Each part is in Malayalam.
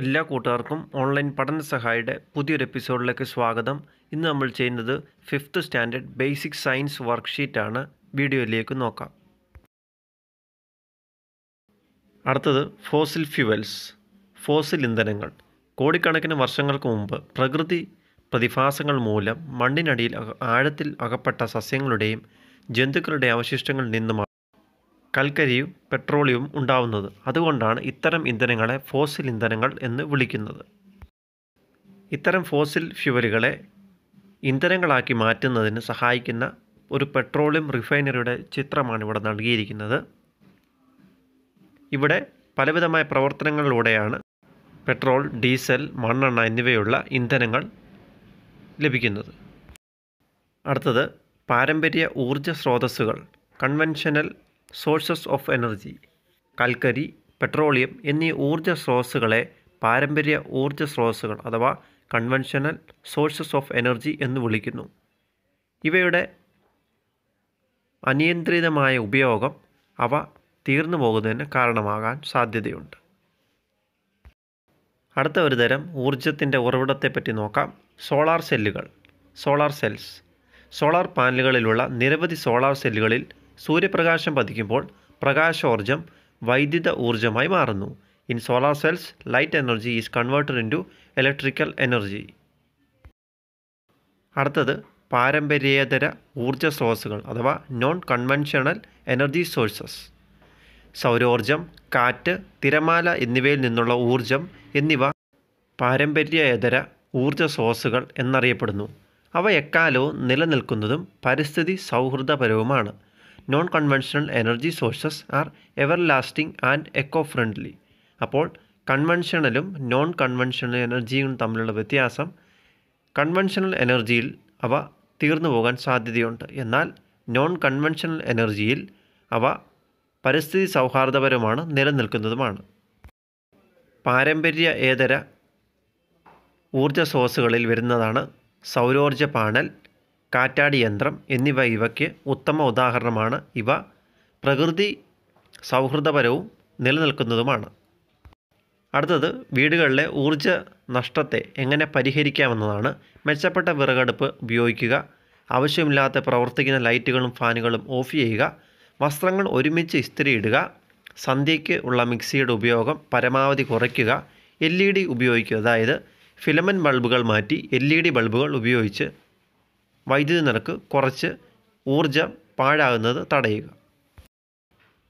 എല്ലാ കൂട്ടുകാർക്കും ഓൺലൈൻ പഠന സഹായിയുടെ പുതിയൊരു എപ്പിസോഡിലേക്ക് സ്വാഗതം ഇന്ന് നമ്മൾ ചെയ്യുന്നത് fifth standard basic science worksheet ആണ് വീഡിയോയിലേക്ക് നോക്കാം അടുത്തത് ഫോസിൽ ഫ്യൂവൽസ് ഫോസിൽ ഇന്ധനങ്ങൾ കോടിക്കണക്കിന് വർഷങ്ങൾക്ക് മുമ്പ് പ്രകൃതി പ്രതിഭാസങ്ങൾ മൂലം മണ്ണിനടിയിൽ ആഴത്തിൽ അകപ്പെട്ട സസ്യങ്ങളുടെയും ജന്തുക്കളുടെ അവശിഷ്ടങ്ങളിൽ നിന്നുമാണ് കൽക്കരിയും പെട്രോളിയവും ഉണ്ടാവുന്നത് അതുകൊണ്ടാണ് ഇത്തരം ഇന്ധനങ്ങളെ ഫോസിൽ ഇന്ധനങ്ങൾ എന്ന് വിളിക്കുന്നത് ഇത്തരം ഫോസിൽ ഫ്യുവലുകളെ ഇന്ധനങ്ങളാക്കി മാറ്റുന്നതിന് സഹായിക്കുന്ന ഒരു പെട്രോളിയം റിഫൈനറിയുടെ ചിത്രമാണ് ഇവിടെ നൽകിയിരിക്കുന്നത് ഇവിടെ പലവിധമായ പ്രവർത്തനങ്ങളിലൂടെയാണ് പെട്രോൾ ഡീസൽ മണ്ണെണ്ണ എന്നിവയുള്ള ഇന്ധനങ്ങൾ ലഭിക്കുന്നത് അടുത്തത് പാരമ്പര്യ ഊർജ്ജ സ്രോതസ്സുകൾ കൺവെൻഷനൽ സോഴ്സസ് ഓഫ് എനർജി കൽക്കരി പെട്രോളിയം എന്നീ ഊർജ്ജ സ്രോതസ്സുകളെ പാരമ്പര്യ ഊർജ്ജ സ്രോതസ്സുകൾ അഥവാ കൺവെൻഷനൽ സോഴ്സസ് ഓഫ് എനർജി എന്ന് വിളിക്കുന്നു ഇവയുടെ അനിയന്ത്രിതമായ ഉപയോഗം അവ തീർന്നു പോകുന്നതിന് കാരണമാകാൻ സാധ്യതയുണ്ട് അടുത്ത ഒരു തരം ഊർജത്തിൻ്റെ ഉറവിടത്തെപ്പറ്റി നോക്കാം സോളാർ സെല്ലുകൾ സോളാർ സെൽസ് സോളാർ പാനലുകളിലുള്ള നിരവധി സോളാർ സെല്ലുകളിൽ സൂര്യപ്രകാശം പതിക്കുമ്പോൾ പ്രകാശോർജം വൈദ്യുത ഊർജ്ജമായി മാറുന്നു in solar cells light energy is converted into electrical energy അടുത്തത് പാരമ്പര്യേതര ഊർജ്ജ സ്രോതസ്സുകൾ അഥവാ നോൺ കൺവെൻഷണൽ എനർജി സോഴ്സസ് സൗരോർജം കാറ്റ് തിരമാല എന്നിവയിൽ നിന്നുള്ള ഊർജം എന്നിവ പാരമ്പര്യേതര ഊർജ സ്രോതസ്സുകൾ എന്നറിയപ്പെടുന്നു അവ എക്കാലവും നിലനിൽക്കുന്നതും പരിസ്ഥിതി സൗഹൃദപരവുമാണ് non conventional energy sources are ever lasting and eco friendly അപ്പോൾ കൺവെൻഷണലും നോൺ കൺവെൻഷണൽ എനർജിയും തമ്മിലുള്ള വ്യത്യാസം കൺവെൻഷണൽ എനർജിയിൽ അവ തീർന്നു പോകാൻ സാധ്യതയുണ്ട് എന്നാൽ നോൺ കൺവെൻഷണൽ എനർജിയിൽ അവ പരിസ്ഥിതി സൗഹാർദ്ദപരമാണ് നിലനിൽക്കുന്നതുമാണ് പാരമ്പര്യ ഏതര ഊർജ സ്രോതസ്സുകളിൽ വരുന്നതാണ് സൗരോർജ പാനൽ കാറ്റാടി യന്ത്രം എന്നിവ ഇവയ്ക്ക് ഉത്തമ ഉദാഹരണമാണ് ഇവ പ്രകൃതി സൗഹൃദപരവും നിലനിൽക്കുന്നതുമാണ് അടുത്തത് വീടുകളിലെ ഊർജ്ജ നഷ്ടത്തെ എങ്ങനെ പരിഹരിക്കാമെന്നതാണ് മെച്ചപ്പെട്ട വിറകടുപ്പ് ഉപയോഗിക്കുക ആവശ്യമില്ലാത്ത പ്രവർത്തിക്കുന്ന ലൈറ്റുകളും ഫാനുകളും ഓഫ് ചെയ്യുക വസ്ത്രങ്ങൾ ഒരുമിച്ച് ഇസ്തിരിയിടുക സന്ധ്യയ്ക്ക് ഉള്ള മിക്സിയുടെ ഉപയോഗം പരമാവധി കുറയ്ക്കുക എൽ ഇ ഡി ഉപയോഗിക്കുക അതായത് ഫിലമെൻറ്റ് ബൾബുകൾ മാറ്റി എൽ ഇ ഡി ബൾബുകൾ ഉപയോഗിച്ച് വൈദ്യുതി നിരക്ക് കുറച്ച് ഊർജം പാഴാകുന്നത് തടയുക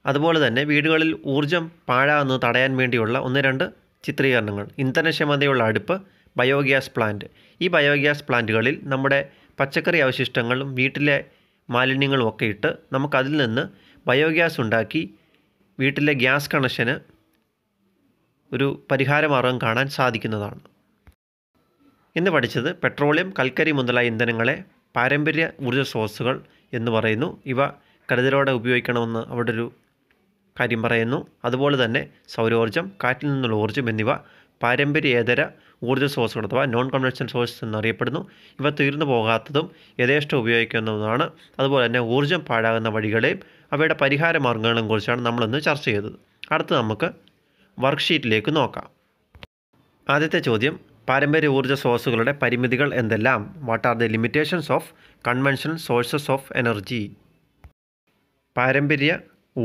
അതുപോലെ തന്നെ വീടുകളിൽ ഊർജം പാഴാകുന്നത് തടയാൻ വേണ്ടിയുള്ള ഒന്ന് രണ്ട് ചിത്രീകരണങ്ങൾ ഇന്ധനക്ഷമതയുള്ള അടുപ്പ് ബയോഗ്യാസ് പ്ലാന്റ് ഈ ബയോഗ്യാസ് പ്ലാന്റുകളിൽ നമ്മുടെ പച്ചക്കറി അവശിഷ്ടങ്ങളും വീട്ടിലെ മാലിന്യങ്ങളും ഒക്കെ ഇട്ട് നമുക്കതിൽ നിന്ന് ബയോഗ്യാസ് ഉണ്ടാക്കി വീട്ടിലെ ഗ്യാസ് കണക്ഷന് ഒരു പരിഹാരമാർഗം കാണാൻ സാധിക്കുന്നതാണ് ഇന്ന് പഠിച്ചത് പെട്രോളിയം കൽക്കരി മുതലായ ഇന്ധനങ്ങളെ പാരമ്പര്യ ഊർജ്ജ സ്രോതസ്സുകൾ എന്ന് പറയുന്നു ഇവ കരുതലോടെ ഉപയോഗിക്കണമെന്ന് അവിടെ ഒരു കാര്യം പറയുന്നു അതുപോലെ തന്നെ സൗരോർജ്ജം കാറ്റിൽ നിന്നുള്ള ഊർജ്ജം എന്നിവ പാരമ്പര്യേതര ഊർജ്ജ സ്രോതസ്സുകൾ അഥവാ നോൺ കൺവെൻഷണൽ സോഴ്സസ് എന്നറിയപ്പെടുന്നു ഇവ തീർന്നു പോകാത്തതും യഥേഷ്ടം ഉപയോഗിക്കുന്നതുമാണ് അതുപോലെ തന്നെ ഊർജ്ജം പാഴാകുന്ന വഴികളെയും അവയുടെ പരിഹാര മാർഗങ്ങളെയും കുറിച്ചാണ് നമ്മളിന്ന് ചർച്ച ചെയ്തത് അടുത്ത് നമുക്ക് വർക്ക്ഷീറ്റിലേക്ക് നോക്കാം ആദ്യത്തെ ചോദ്യം പാരമ്പര്യ ഊർജ്ജ സ്രോസുകളുടെ പരിമിതികൾ എന്തെല്ലാം what are the limitations of conventional sources of energy പാരമ്പര്യ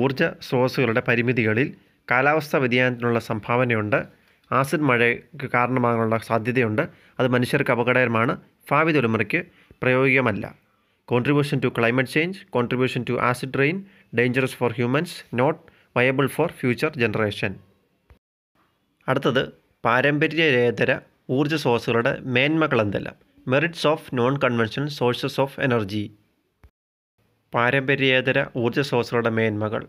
ഊർജ്ജ സ്രോസുകളുടെ പരിമിതികളിൽ കാലാവസ്ഥാ വ്യതിയാനത്തിനുള്ള സംഭാവനയുണ്ട് ആസിഡ് മഴയ്ക്ക് കാരണമാകാനുള്ള സാധ്യതയുണ്ട് അത് മനുഷ്യർക്ക് അപകടകരമാണ് ഭാവി തലമുറയ്ക്ക് പ്രയോഗികമല്ല contribution to climate change contribution to acid rain dangerous for humans not viable for future generation അടുത്തത് പാരമ്പര്യേതര ഊർജ്ജ സ്രോതസ്സുകളുടെ മേന്മകൾ എന്തല്ല merits of non conventional sources of energy പാരമ്പര്യേതര ഊർജ്ജ സ്രോതസ്സുകളുടെ മേന്മകൾ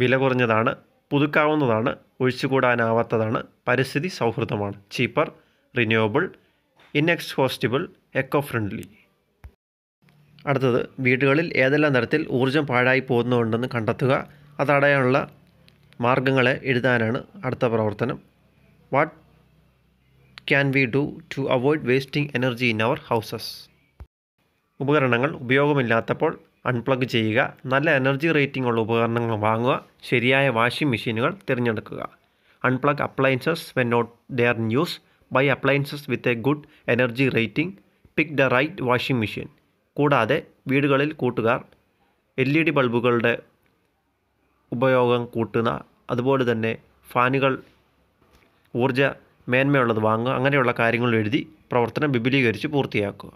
വില കുറഞ്ഞതാണ് പുതുക്കാവുന്നതാണ് ഒഴിച്ചുകൂടാനാവാത്തതാണ് പരിസ്ഥിതി സൗഹൃദമാണ് cheaper renewable inexhaustible eco friendly അടുത്തത് വീടുകളിൽ ഏതെല്ലാം തരത്തിൽ ഊർജ്ജം പാഴായി പോകുന്നുണ്ടെന്ന് കണ്ടെത്തുക അതടയാനുള്ള മാർഗങ്ങളെ എഴുതാനാണ് അടുത്ത പ്രവർത്തനം what can we do to avoid wasting energy in our houses ഉപകരണങ്ങൾ ഉപയോഗമില്ലാത്തപ്പോൾ അൺപ്ലഗ് ചെയ്യുക നല്ല എനർജി റേറ്റിംഗ് ഉള്ള ഉപകരണങ്ങൾ വാങ്ങുക ശരിയായ വാഷിംഗ് മെഷീനുകൾ തിരഞ്ഞെടുക്കുക അൺപ്ലഗ് അപ്ലയൻസസ് വെൻ നോട്ട് ദർ use buy appliances with a good energy rating pick the right washing machine കൂടാതെ വീടുകളിൽ കൂട്ടുകാർ എൽ ഇ e ഡി ബൾബുകളുടെ ഉപയോഗം കൂട്ടുന്ന അതുപോലെ തന്നെ ഫാനുകൾ ഊർജ മേന്മയുള്ളത് വാങ്ങുക അങ്ങനെയുള്ള കാര്യങ്ങൾ എഴുതി പ്രവർത്തനം വിപുലീകരിച്ച് പൂർത്തിയാക്കുക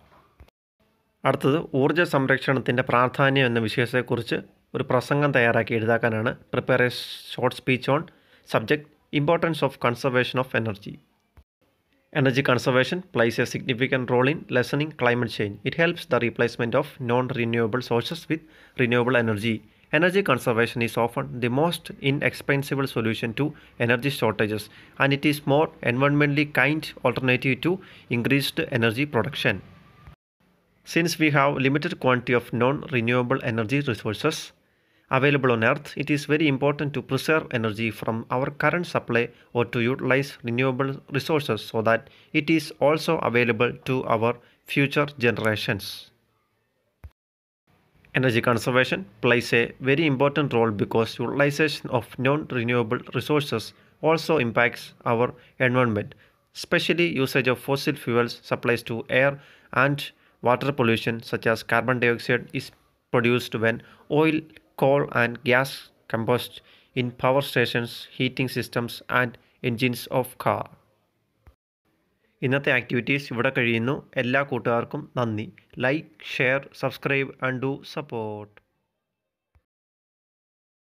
അടുത്തത് ഊർജ്ജ സംരക്ഷണത്തിൻ്റെ പ്രാധാന്യം എന്ന വിഷയത്തെക്കുറിച്ച് ഒരു പ്രസംഗം തയ്യാറാക്കി എഴുതാക്കാനാണ് prepare a short speech on subject importance of conservation of energy energy conservation plays a significant role in lessening climate change it helps the replacement of non renewable sources with renewable energy Energy conservation is often the most inexpensive solution to energy shortages and it is more environmentally kind alternative to increased energy production. Since we have limited quantity of non-renewable energy resources available on earth, it is very important to preserve energy from our current supply or to utilize renewable resources so that it is also available to our future generations. Energy conservation plays a very important role because utilization of non-renewable resources also impacts our environment, especially usage of fossil fuels supplies to air and water pollution such as carbon dioxide is produced when oil, coal and gas combust in power stations, heating systems and engines of car. ഇന്നത്തെ ആക്ടിവിറ്റീസ് ഇവിടെ കഴിയുന്നു എല്ലാ കൂട്ടുകാർക്കും നന്ദി like share subscribe and do support